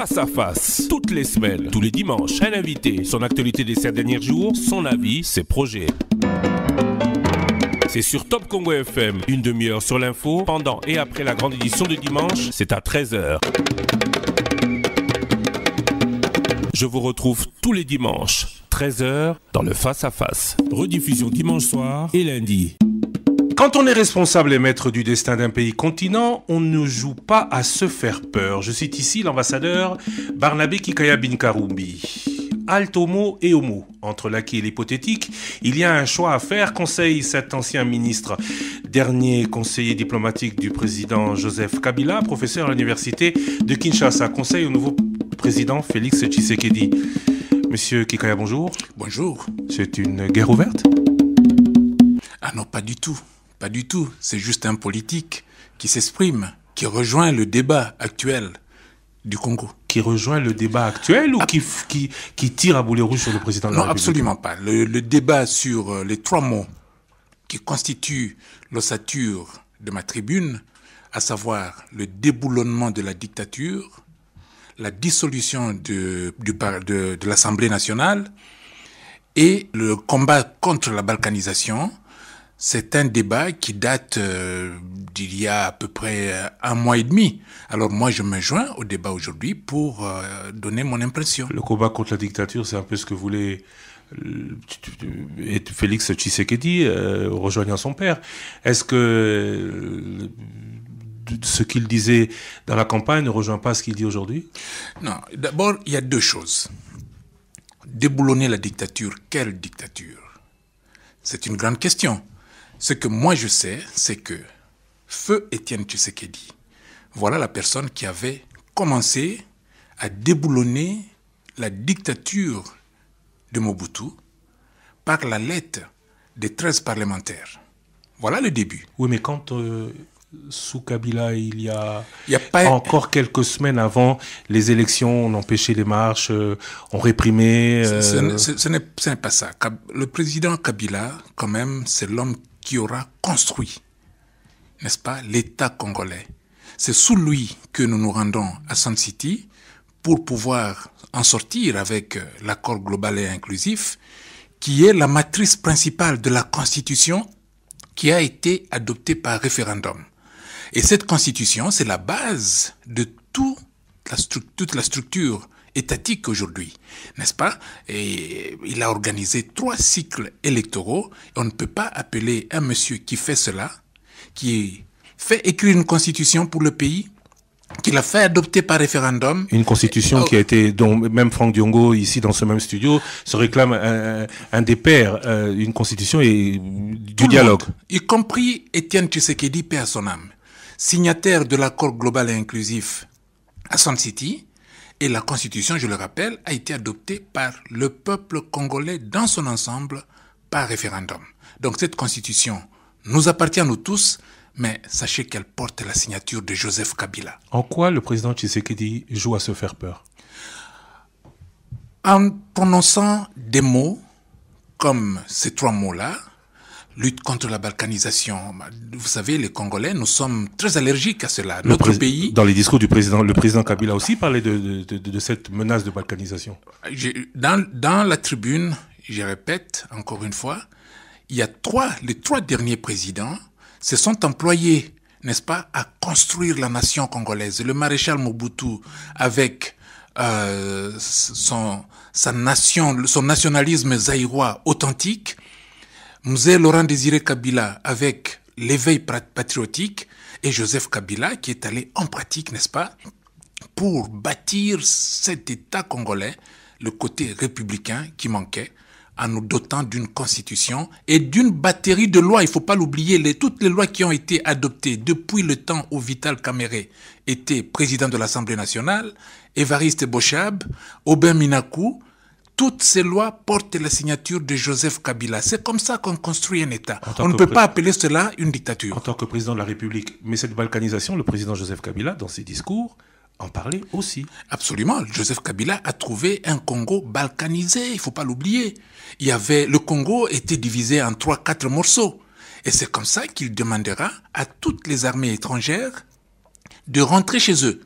Face à face, toutes les semaines, tous les dimanches, un invité, son actualité des ces derniers jours, son avis, ses projets. C'est sur Top Congo FM, une demi-heure sur l'info, pendant et après la grande édition de dimanche, c'est à 13h. Je vous retrouve tous les dimanches, 13h, dans le Face à Face. Rediffusion dimanche soir et lundi. Quand on est responsable et maître du destin d'un pays continent, on ne joue pas à se faire peur. Je cite ici l'ambassadeur Barnabé Kikaya Bin Karumbi. Alt homo et homo. Entre l'acquis et l'hypothétique, il y a un choix à faire, conseille cet ancien ministre. Dernier conseiller diplomatique du président Joseph Kabila, professeur à l'université de Kinshasa, conseille au nouveau président Félix Tshisekedi. Monsieur Kikaya, bonjour. Bonjour. C'est une guerre ouverte Ah non, pas du tout. Pas du tout, c'est juste un politique qui s'exprime, qui rejoint le débat actuel du Congo. Qui rejoint le débat actuel ou qui, tire à boulet rouge sur le président de la non, République Non, absolument pas. Le, débat sur euh, les trois mots qui constituent l'ossature de ma tribune, à savoir le déboulonnement de la dictature, la dissolution de, de l'Assemblée nationale et le combat contre la balkanisation c'est un débat qui date euh, d'il y a à peu près euh, un mois et demi. Alors moi, je me joins au débat aujourd'hui pour euh, donner mon impression. Le combat contre la dictature, c'est un peu ce que voulait Félix Tshisekedi rejoignant son père. Est-ce que ce qu'il disait dans la campagne ne rejoint pas ce qu'il dit aujourd'hui Non. D'abord, il y a deux choses. Déboulonner la dictature, quelle dictature C'est une grande question. Ce que moi je sais, c'est que Feu Étienne Tshisekedi, voilà la personne qui avait commencé à déboulonner la dictature de Mobutu par la lettre des 13 parlementaires. Voilà le début. Oui, mais quand euh, sous Kabila, il y a, encore quelques semaines avant les élections, on empêchait les marches, euh, on réprimait. Euh, ce n'est pas ça. Le président Kabila, quand même, c'est l'homme qui aura construit, n'est-ce pas, l'État congolais. C'est sous lui que nous nous rendons à Sun City pour pouvoir en sortir avec euh, l'accord global et inclusif, qui est la matrice principale de la Constitution qui a été adoptée par référendum. Et cette Constitution, c'est la base de toute la structure étatique aujourd'hui, n'est-ce pas Et il a organisé trois cycles électoraux. on ne peut pas appeler un monsieur qui fait cela, qui fait écrire une constitution pour le pays, qui l'a fait adopter par référendum. Une constitution oh. qui a été, dont même Franck Diongo, ici dans ce même studio, se réclame un, des pères, euh, une constitution et du dialogue. y compris Étienne Tshisekedi, paix à son âme, signataire de l'accord global et inclusif à Sun City, et la Constitution, je le rappelle, a été adoptée par le peuple congolais dans son ensemble par référendum. Donc cette Constitution nous appartient à nous tous, mais sachez qu'elle porte la signature de Joseph Kabila. En quoi le président Tshisekedi joue à se faire peur En prononçant des mots comme ces trois mots-là, lutte contre la balkanisation. Vous savez, les Congolais, nous sommes très allergiques à cela. Notre pays. Dans les discours du président, le président Kabila aussi parlait de, de, cette menace de balkanisation. Dans, dans, la tribune, je répète encore une fois, il y a trois, les trois derniers présidents se sont employés, n'est-ce pas, à construire la nation congolaise. Le maréchal Mobutu, avec euh, son, sa nation, son nationalisme zaïrois authentique, Mzee Laurent Désiré Kabila avec l'éveil patriotique et Joseph Kabila qui est allé en pratique, n'est-ce pas, pour bâtir cet État congolais, le côté républicain qui manquait, en nous dotant d'une constitution et d'une batterie de lois. Il ne faut pas l'oublier, toutes les lois qui ont été adoptées depuis le temps où Vital Kamere était président de l'Assemblée nationale, Évariste Bochab, Aubin Minakou, toutes ces lois portent la signature de Joseph Kabila. C'est comme ça qu'on construit un État. On ne peut pas appeler cela une dictature. En tant que président de la République, mais cette balkanisation, le président Joseph Kabila, dans ses discours, en parlait aussi. Absolument. Joseph Kabila a trouvé un Congo balkanisé, il ne faut pas l'oublier. Il y avait, le Congo était divisé en trois, quatre morceaux. Et c'est comme ça qu'il demandera à toutes les armées étrangères de rentrer chez eux.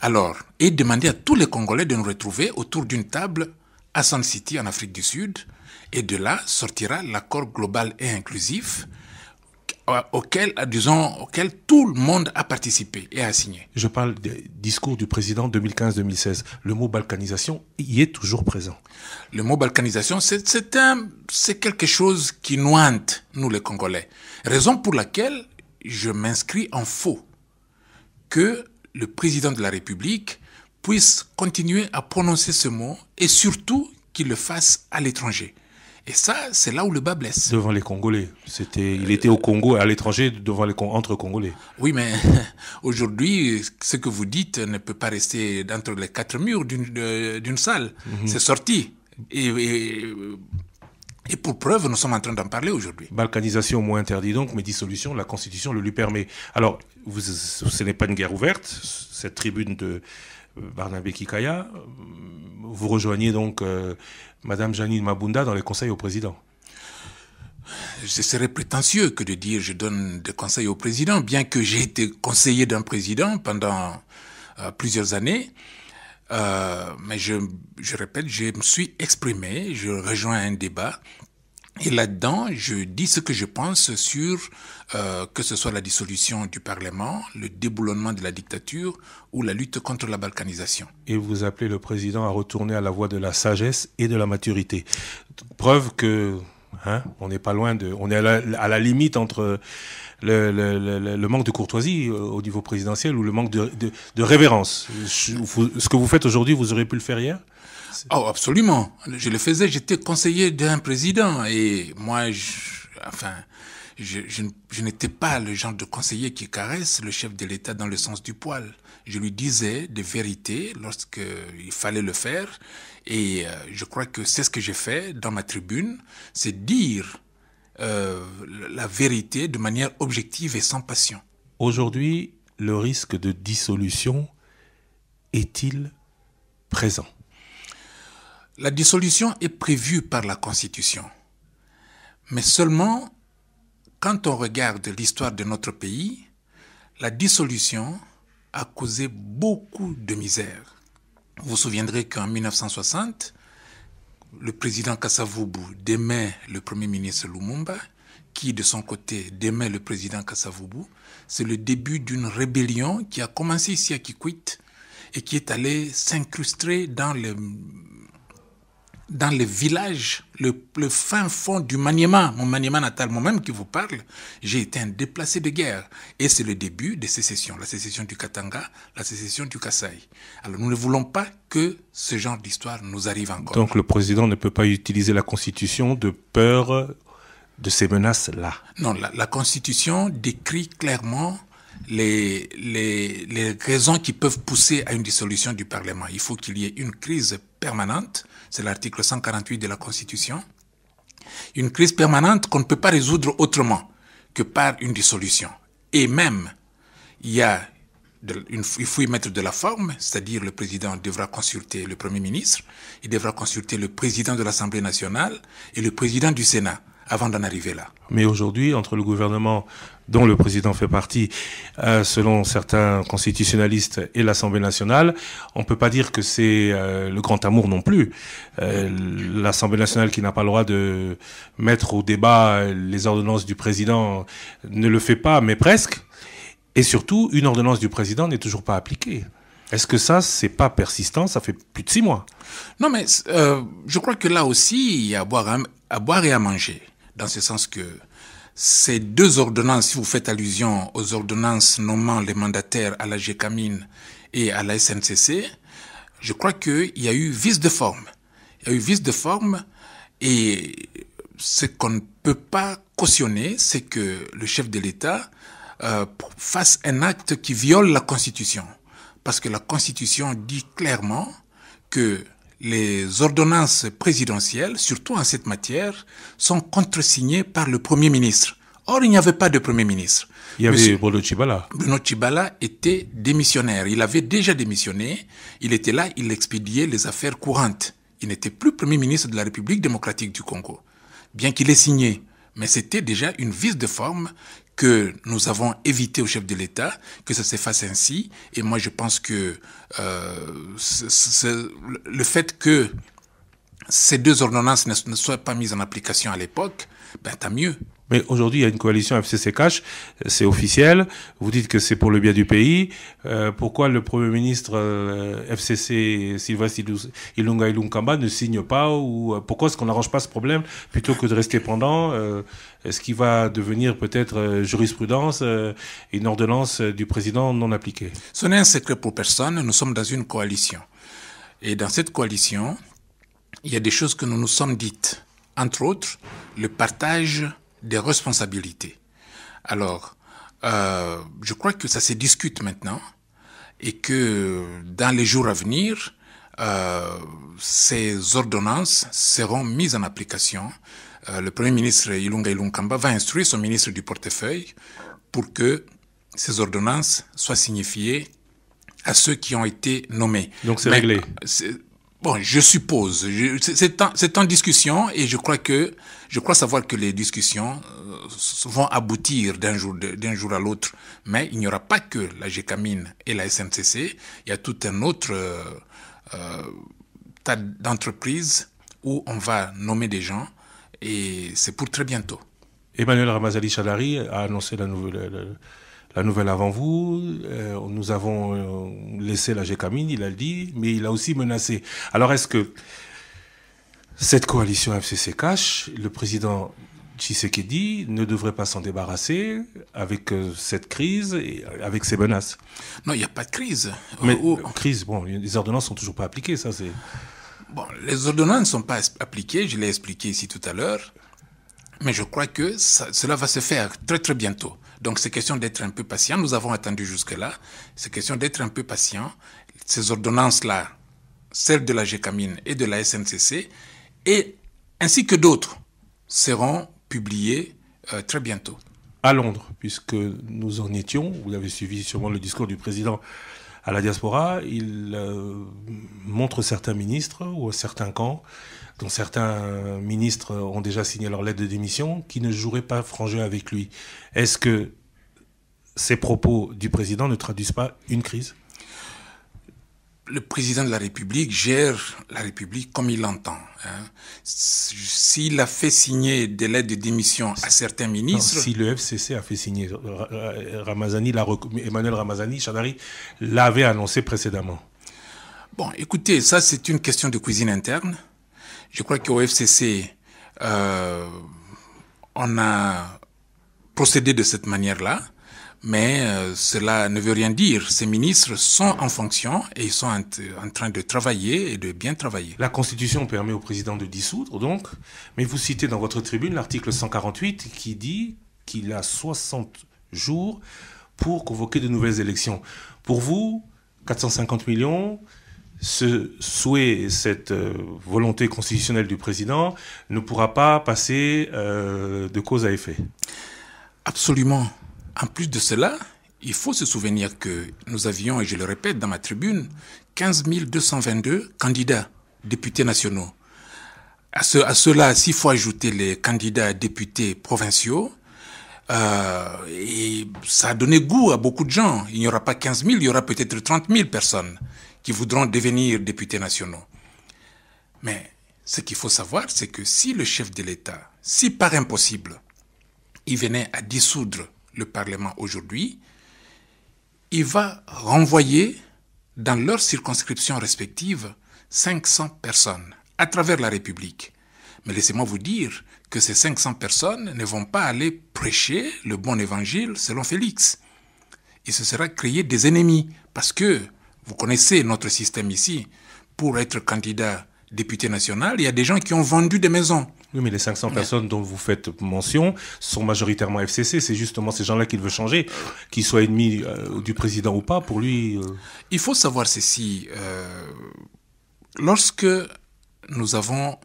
Alors, et demander à tous les Congolais de nous retrouver autour d'une table à Sand City en Afrique du Sud, et de là sortira l'accord global et inclusif euh, auquel, euh, auquel tout le monde a participé et a signé. Je parle du discours du président 2015-2016. Le mot balkanisation y est toujours présent. Le mot balkanisation, c'est quelque chose qui nointe, nous les Congolais. Raison pour laquelle je m'inscris en faux que le président de la République puisse continuer à prononcer ce mot et surtout qu'il le fasse à l'étranger. Et ça, c'est là où le bas blesse. Devant les Congolais. C'était, il était au Congo, à l'étranger, devant les entre Congolais. Oui, mais aujourd'hui, ce que vous dites ne peut pas rester d'entre les quatre murs d'une salle. Mhm. C'est sorti. Et, et, pour preuve, nous sommes en train d'en parler aujourd'hui. Balkanisation, moins interdit donc, mais dissolution, la Constitution le lui permet. Alors, vous, ce n'est pas une guerre ouverte. Cette tribune de, euh, Barnabé Kikaya, euh, vous rejoignez donc euh, Madame Janine Mabunda dans les conseils au président. Ce serait prétentieux que de dire je donne des conseils au président, bien que j'ai été conseiller d'un président pendant plusieurs années. mais je, je répète, je me suis exprimé, je rejoins un débat et là-dedans, je dis ce que je pense sur euh, que ce soit la dissolution du Parlement, le déboulonnement de la dictature ou la lutte contre la balkanisation. Et vous appelez le président à retourner à la voie de la sagesse et de la maturité. Preuve que hein, on n'est pas loin de, on est à la, limite entre le, manque de courtoisie euh, au niveau présidentiel ou le manque de, de révérence. Ce que vous faites aujourd'hui, vous auriez pu le faire hier Oh, absolument. Je le faisais. J'étais conseiller d'un président et moi, je, enfin, je, n'étais pas le genre de conseiller qui caresse le chef de l'État dans le sens du poil. Je lui disais des vérités lorsqu'il fallait le faire. Et euh, je crois que c'est ce que j'ai fait dans ma tribune, c'est dire euh, la vérité de manière objective et sans passion. Aujourd'hui, le risque de dissolution est-il présent la dissolution est prévue par la Constitution, mais seulement quand on regarde l'histoire de notre pays, la dissolution a causé beaucoup de misère. Vous vous souviendrez qu'en 1960, le président Kassavoubou démet le premier ministre Lumumba, qui de son côté démet le président Kassavoubou. C'est le début d'une rébellion qui a commencé ici à Kikwit et qui est allée s'incrustrer dans le dans les villages, le, fin fond du Maniema, mon Maniema natal, moi-même qui vous parle, j'ai été un déplacé de guerre. Et c'est le début des sécessions, la sécession du Katanga, la sécession du Kassai. Alors nous ne voulons pas que ce genre d'histoire nous arrive encore. Donc le président ne peut pas utiliser la Constitution de peur de ces menaces-là. Non, la, la, Constitution décrit clairement les, les, les, raisons qui peuvent pousser à une dissolution du Parlement. Il faut qu'il y ait une crise permanente c'est l'article 148 de la Constitution, une crise permanente qu'on ne peut pas résoudre autrement que par une dissolution. Et même, il, y a faut y mettre de la forme, c'est-à-dire le président devra consulter le Premier ministre, il devra consulter le président de l'Assemblée nationale et le président du Sénat avant d'en arriver là. Mais aujourd'hui, entre le gouvernement dont le président fait partie, euh, selon certains constitutionnalistes, et l'Assemblée nationale, on ne peut pas dire que c'est euh, le grand amour non plus. Euh, L'Assemblée nationale qui n'a pas le droit de mettre au débat les ordonnances du président ne le fait pas, mais presque. Et surtout, une ordonnance du président n'est toujours pas appliquée. Est-ce que ça, c'est pas persistant Ça fait plus de six mois. Non, mais je crois que là aussi, il y a à boire, à boire et à manger dans ce sens que ces deux ordonnances, si vous faites allusion aux ordonnances nommant les mandataires à la GECAMINE et à la SNCC, je crois qu'il y a eu vice de forme. Il y a eu vice de forme et ce qu'on ne peut pas cautionner, c'est que le chef de l'État euh, fasse un acte qui viole la Constitution. Parce que la Constitution dit clairement que les ordonnances présidentielles, surtout en cette matière, sont contresignées par le Premier ministre. Or, il n'y avait pas de Premier ministre. Il y avait Bruno Tchibala. Bruno Tchibala était démissionnaire. Il avait déjà démissionné. Il était là, il expédiait les affaires courantes. Il n'était plus Premier ministre de la République démocratique du Congo, bien qu'il ait signé. Mais c'était déjà une vice de forme que nous avons évité au chef de l'État que ça se fasse ainsi. Et moi, je pense que euh, le fait que ces deux ordonnances ne, ne soient pas mises en application à l'époque, ben, tant mieux. Mais aujourd'hui, il y a une coalition FCC Cash, c'est officiel. Vous dites que c'est pour le bien du pays. Euh, pourquoi le Premier ministre euh, FCC Sylvestre Ilunga Ilunkamba ne signe pas ou euh, pourquoi est-ce qu'on n'arrange pas ce problème plutôt que de rester pendant Ce qui va devenir peut-être jurisprudence, une ordonnance du président non appliquée. Ce n'est un secret pour personne. Nous sommes dans une coalition. Et dans cette coalition, il y a des choses que nous nous sommes dites. Entre autres, le partage des responsabilités. Alors, euh, je crois que ça se discute maintenant et que dans les jours à venir, euh, ces ordonnances seront mises en application. Euh, le Premier ministre Ilunga Ilunkamba va instruire son ministre du portefeuille pour que ces ordonnances soient signifiées à ceux qui ont été nommés. Donc c'est réglé Bon, je suppose. C'est en, discussion et je crois que je crois savoir que les discussions euh, vont aboutir d'un jour à l'autre. Mais il n'y aura pas que la GCAMINE et la SMCC. Il y a tout un autre euh, euh, tas d'entreprises où on va nommer des gens et c'est pour très bientôt. Emmanuel Ramazali Chalari a annoncé la nouvelle la nouvelle avant vous, euh, nous avons euh, laissé la Gécamine, il a dit, mais il a aussi menacé. Alors est-ce que cette coalition FCC cache, le président Tshisekedi ne devrait pas s'en débarrasser avec euh, cette crise et avec ces menaces Non, il n'y a pas de crise. Mais oh, oh, crise, bon, les ordonnances sont toujours pas appliquées, ça c'est... Bon, les ordonnances ne sont pas appliquées, je l'ai expliqué ici tout à l'heure mais je crois que cela va se faire très très bientôt. Donc c'est question d'être un peu patient. Nous avons attendu jusque-là. C'est question d'être un peu patient. Ces ordonnances-là, celles de la GECAMINE et de la SNCC, et ainsi que d'autres, seront publiées euh, très bientôt. À Londres, puisque nous en étions, vous avez suivi sûrement le discours du président à la diaspora, il euh, montre certains ministres ou certains camps dont certains ministres ont déjà signé leur lettre de démission, qui ne joueraient pas frangé avec lui. Est-ce que ces propos du président ne traduisent pas une crise le président de la République gère la République comme il l'entend. Hein. S'il a fait signer des lettres de démission à certains ministres... si le FCC a fait signer, euh, Ramazani, Emmanuel Ramazani, Chadari l'avait annoncé précédemment. Bon, écoutez, ça c'est une question de cuisine interne. Je crois qu'au FCC, euh, on a procédé de cette manière-là, mais euh, cela ne veut rien dire. Ces ministres sont en fonction et ils sont en, train de travailler et de bien travailler. La Constitution permet au président de dissoudre, donc, mais vous citez dans votre tribune l'article 148 qui dit qu'il a 60 jours pour convoquer de nouvelles élections. Pour vous, 450 millions, ce souhait, cette euh, volonté constitutionnelle du président ne pourra pas passer euh, de cause à effet. Absolument. En plus de cela, il faut se souvenir que nous avions, et je le répète dans ma tribune, 15 222 candidats députés nationaux. À, à cela, s'il faut ajouter les candidats députés provinciaux, euh, et ça a donné goût à beaucoup de gens. Il n'y aura pas 15 000, il y aura peut-être 30 000 personnes qui voudront devenir députés nationaux. Mais ce qu'il faut savoir, c'est que si le chef de l'État, si par impossible, il venait à dissoudre le Parlement aujourd'hui, il va renvoyer dans leurs circonscriptions respectives 500 personnes à travers la République. Mais laissez-moi vous dire que ces 500 personnes ne vont pas aller prêcher le bon évangile selon Félix. et ce sera créer des ennemis parce que vous connaissez notre système ici. Pour être candidat député national, il y a des gens qui ont vendu des maisons. Oui, mais les 500 personnes dont vous faites mention sont majoritairement FCC. C'est justement ces gens-là qu'il veut changer, qu'ils soient ennemis euh, du président ou pas, pour lui. Euh, il faut savoir ceci. Euh, lorsque nous avons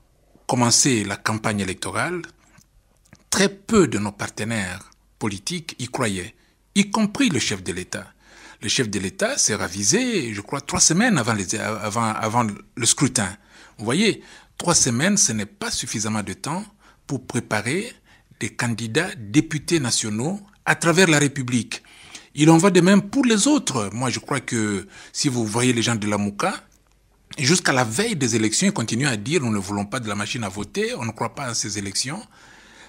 commencé la campagne électorale, très peu de nos partenaires politiques y croyaient, y compris le chef de l'État le chef de l'État s'est ravisé, je crois, trois semaines avant, le scrutin. Vous voyez, trois semaines, ce n'est pas suffisamment de temps pour préparer des candidats députés nationaux à travers la République. Il en va de même pour les autres. Moi, je crois que si vous voyez les gens de la Mouka, jusqu'à la veille des élections, ils continuent à dire nous ne voulons pas de la machine à voter, on ne croit pas à ces élections.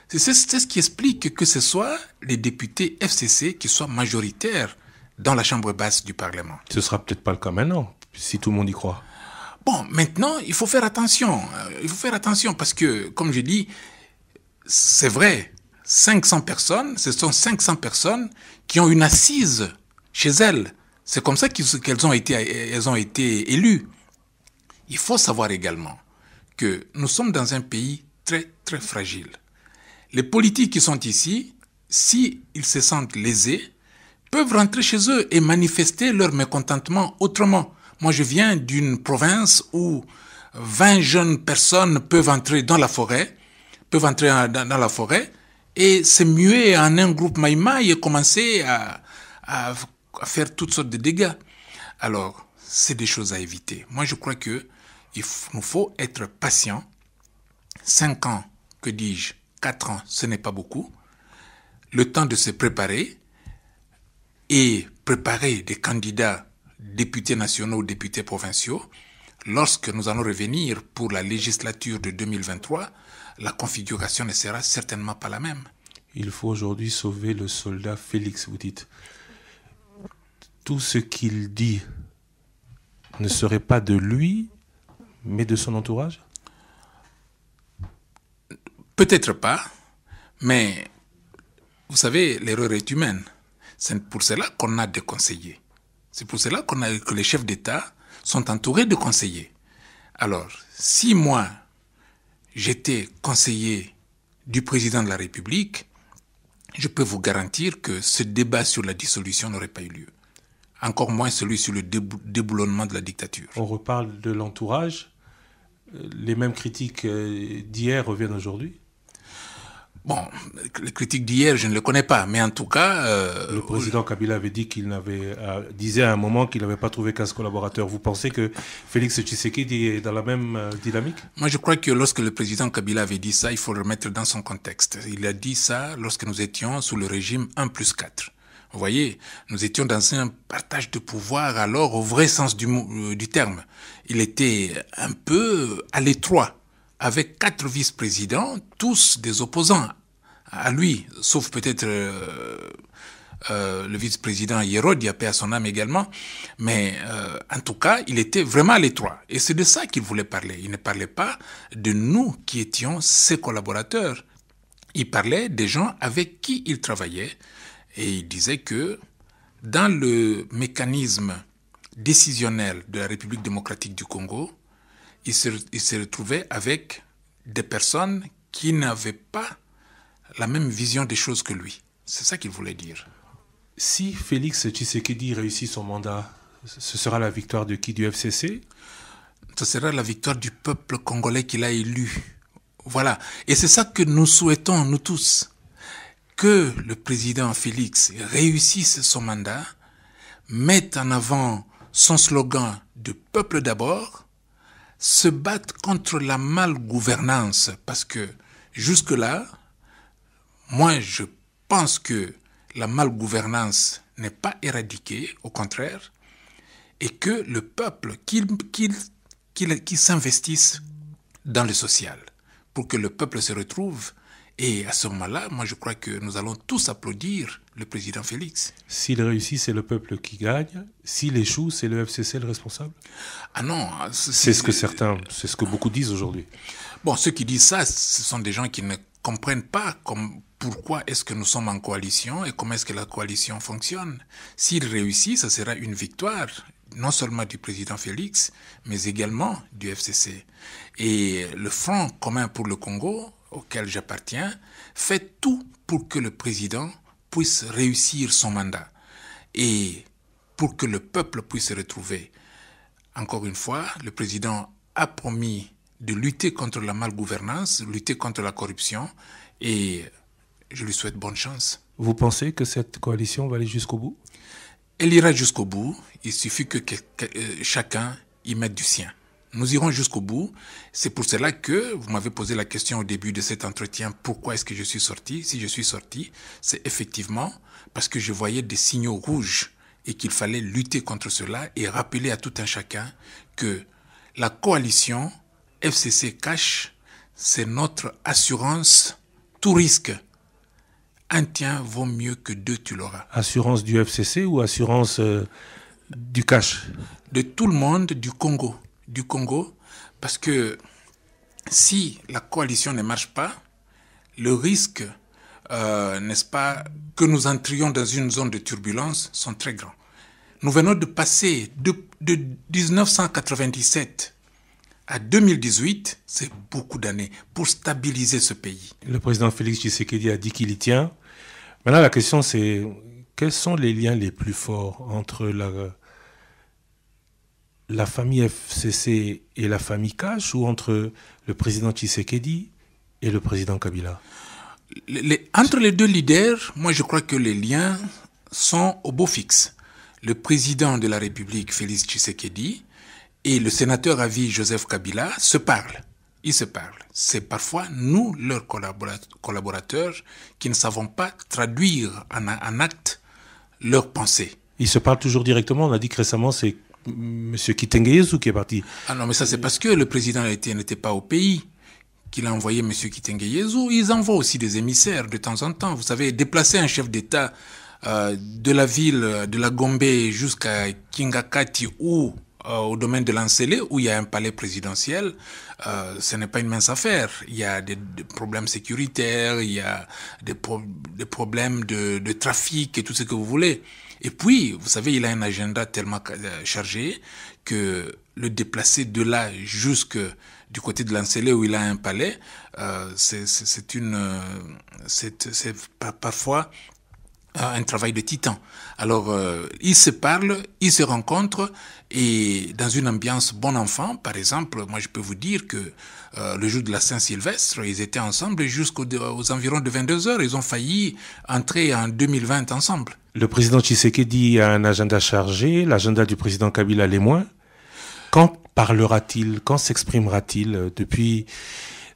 C'est ce qui explique que ce soit les députés FCC qui soient majoritaires dans la chambre basse du Parlement. Ce sera peut-être pas le cas maintenant, si tout le monde y croit. Bon, maintenant, il faut faire attention. Euh, il faut faire attention parce que, comme je dis, c'est vrai, 500 personnes, ce sont 500 personnes qui ont une assise chez elles. C'est comme ça qu'elles ont été, elles ont été élues. Il faut savoir également que nous sommes dans un pays très, très fragile. Les politiques qui sont ici, s'ils ils se sentent lésés, peuvent rentrer chez eux et manifester leur mécontentement autrement. Moi, je viens d'une province où 20 jeunes personnes peuvent entrer dans la forêt, peuvent entrer dans la forêt, et se muer en un groupe maïmaï et commencer à, à, faire toutes sortes de dégâts. Alors, c'est des choses à éviter. Moi, je crois que il nous faut être patient. Cinq ans, que dis-je, quatre ans, ce n'est pas beaucoup. Le temps de se préparer, et préparer des candidats députés nationaux, députés provinciaux, lorsque nous allons revenir pour la législature de 2023, la configuration ne sera certainement pas la même. Il faut aujourd'hui sauver le soldat Félix, vous dites. Tout ce qu'il dit ne serait pas de lui, mais de son entourage Peut-être pas, mais vous savez, l'erreur est humaine. C'est pour cela qu'on a des conseillers. C'est pour cela qu'on a, que les chefs d'État sont entourés de conseillers. Alors, si moi, j'étais conseiller du président de la République, je peux vous garantir que ce débat sur la dissolution n'aurait pas eu lieu. Encore moins celui sur le déboulonnement de la dictature. On reparle de l'entourage. Euh, les mêmes critiques euh, d'hier reviennent aujourd'hui Bon, les critiques d'hier, je ne les connais pas, mais en tout cas... Euh, le président Kabila avait dit qu'il n'avait, euh, disait à un moment qu'il n'avait pas trouvé 15 collaborateurs. Vous pensez que Félix Tshisekedi est dans la même euh, dynamique Moi, je crois que lorsque le président Kabila avait dit ça, il faut le mettre dans son contexte. Il a dit ça lorsque nous étions sous le régime 1 plus 4. Vous voyez, nous étions dans un partage de pouvoir alors au vrai sens du, du terme. Il était un peu à l'étroit avec quatre vice-présidents, tous des opposants à lui, sauf peut-être euh, euh, le vice-président Hérode, il a paix son âme également, mais euh, en tout cas, il était vraiment à l'étroit. Et c'est de ça qu'il voulait parler. Il ne parlait pas de nous qui étions ses collaborateurs. Il parlait des gens avec qui il travaillait et il disait que dans le mécanisme décisionnel de la République démocratique du Congo, il se, il retrouvait avec des personnes qui n'avaient pas la même vision des choses que lui. C'est ça qu'il voulait dire. Si Félix Tshisekedi réussit son mandat, ce sera la victoire de qui Du FCC Ce sera la victoire du peuple congolais qu'il a élu. Voilà. Et c'est ça que nous souhaitons, nous tous. Que le président Félix réussisse son mandat, mette en avant son slogan de peuple d'abord, se battent contre la malgouvernance parce que jusque-là, moi je pense que la malgouvernance n'est pas éradiquée, au contraire, et que le peuple, qu'il s'investisse dans le social, pour que le peuple se retrouve et à ce moment-là, moi je crois que nous allons tous applaudir le président Félix. S'il réussit, c'est le peuple qui gagne. S'il échoue, c'est le FCC le responsable Ah non. Ah, c'est ce que certains, c'est ce que beaucoup disent aujourd'hui. Bon, ceux qui disent ça, ce sont des gens qui ne comprennent pas pourquoi est-ce que nous sommes en coalition et comment est-ce que la coalition fonctionne. S'il réussit, ça sera une victoire non seulement du président Félix, mais également du FCC. Et le Front commun pour le Congo, auquel j'appartiens, fait tout pour que le président puisse réussir son mandat et pour que le peuple puisse se retrouver. Encore une fois, le président a promis de lutter contre la malgouvernance, lutter contre la corruption et je lui souhaite bonne chance. Vous pensez que cette coalition va aller jusqu'au bout Elle ira jusqu'au bout, il suffit que euh, chacun y mette du sien. Nous irons jusqu'au bout. C'est pour cela que vous m'avez posé la question au début de cet entretien, pourquoi est-ce que je suis sorti Si je suis sorti, c'est effectivement parce que je voyais des signaux rouges et qu'il fallait lutter contre cela et rappeler à tout un chacun que la coalition FCC Cash, c'est notre assurance tout risque. Un tien vaut mieux que deux, tu l'auras. Assurance du FCC ou assurance euh, du cash De tout le monde du Congo du Congo, parce que si la coalition ne marche pas, le risque, euh, n'est-ce pas, que nous entrions dans une zone de turbulence sont très grands. Nous venons de passer de, de 1997 à 2018, c'est beaucoup d'années pour stabiliser ce pays. Le président Félix Tshisekedi a dit qu'il y tient. Maintenant, la question, c'est quels sont les liens les plus forts entre la la famille FCC et la famille Cash ou entre le président Tshisekedi et le président Kabila Entre les deux leaders, moi je crois que les liens sont au beau fixe. Le président de la République, Félix Tshisekedi, et le sénateur à vie, Joseph Kabila, se parlent. Ils se parlent. C'est parfois nous, leurs collaborateurs, qui ne savons pas traduire en, acte leurs pensées. Ils se parlent toujours directement. On a dit que récemment, c'est M. Kitengeyesu qui est parti. Ah non, mais ça c'est parce que le président n'était pas au pays qu'il a envoyé M. Kitengeyesu. Ils envoient aussi des émissaires de temps en temps. Vous savez, déplacer un chef d'État euh, de la ville de la Gombe jusqu'à Kingakati ou euh, au domaine de l'Ancelé, où il y a un palais présidentiel, euh, ce n'est pas une mince affaire. Il y a des, problèmes sécuritaires, il y a des, problèmes de, trafic et tout ce que vous voulez. Et puis, vous savez, il a un agenda tellement euh, chargé que le déplacer de là jusque du côté de l'Ancelé où il a un palais, c'est une, c'est parfois un travail de titan. Alors, euh, ils se parlent, ils se rencontrent, et dans une ambiance bon enfant, par exemple, moi je peux vous dire que euh, le jour de la Saint-Sylvestre, ils étaient ensemble jusqu'aux environs de 22 heures. Ils ont failli entrer en 2020 ensemble. Le président Tshisekedi a un agenda chargé, l'agenda du président Kabila l'est moins. Quand parlera-t-il Quand s'exprimera-t-il euh, depuis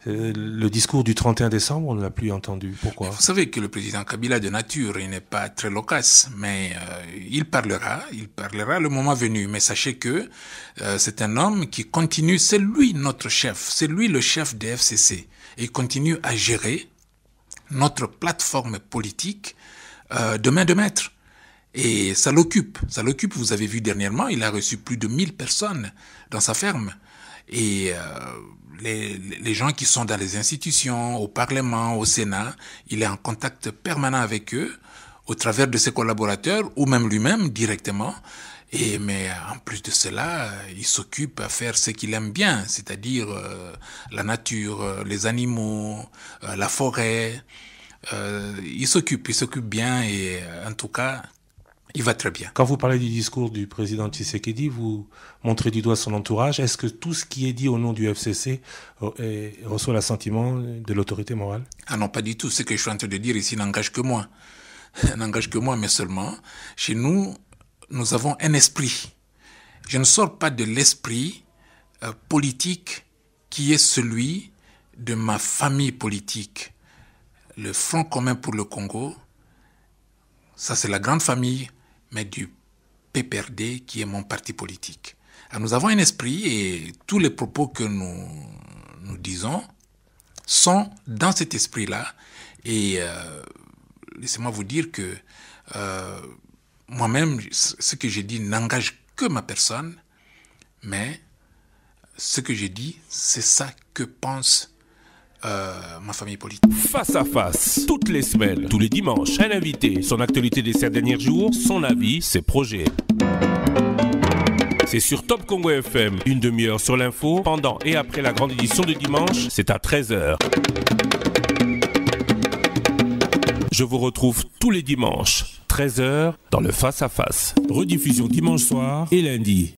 euh, le discours du 31 décembre, on ne l'a plus entendu. Pourquoi Vous savez que le président Kabila de nature, il n'est pas très loquace, mais euh, il parlera, il parlera le moment venu. Mais sachez que euh, c'est un homme qui continue, c'est lui notre chef, c'est lui le chef des FCC. Et il continue à gérer notre plateforme politique de main de maître. Et ça l'occupe, ça l'occupe. Vous avez vu dernièrement, il a reçu plus de 1000 personnes dans sa ferme. Et les, gens qui sont dans les institutions, au Parlement, au Sénat, il est en contact permanent avec eux au travers de ses collaborateurs ou même lui-même directement. Et mais en plus de cela, il s'occupe à faire ce qu'il aime bien, c'est-à-dire euh, la nature, euh, les animaux, euh, la forêt. il s'occupe, il s'occupe bien et en tout cas, il va très bien. Quand vous parlez du discours du président Tshisekedi, vous montrez du doigt son entourage. Est-ce que tout ce qui est dit au nom du FCC euh, reçoit l'assentiment de l'autorité morale Ah non, pas du tout. Ce que je suis en train de dire ici n'engage que moi. n'engage que moi, mais seulement, chez nous, nous avons un esprit. Je ne sors pas de l'esprit euh, politique qui est celui de ma famille politique. Le Front commun pour le Congo, ça c'est la grande famille mais du PPRD qui est mon parti politique. nous avons un esprit et tous les propos que nous, nous disons sont dans cet esprit-là. Et euh, laissez-moi vous dire que euh, moi-même, ce que j'ai dit n'engage que ma personne, mais ce que j'ai dit, c'est ça que pense euh, politique. Face à face, toutes les semaines, tous les dimanches, un invité, son actualité des sept derniers jours, son avis, ses projets. C'est sur Top Congo FM, une demi-heure sur l'info, pendant et après la grande édition de dimanche, c'est à 13h. Je vous retrouve tous les dimanches, 13h, dans le Face à Face. Rediffusion dimanche soir et lundi.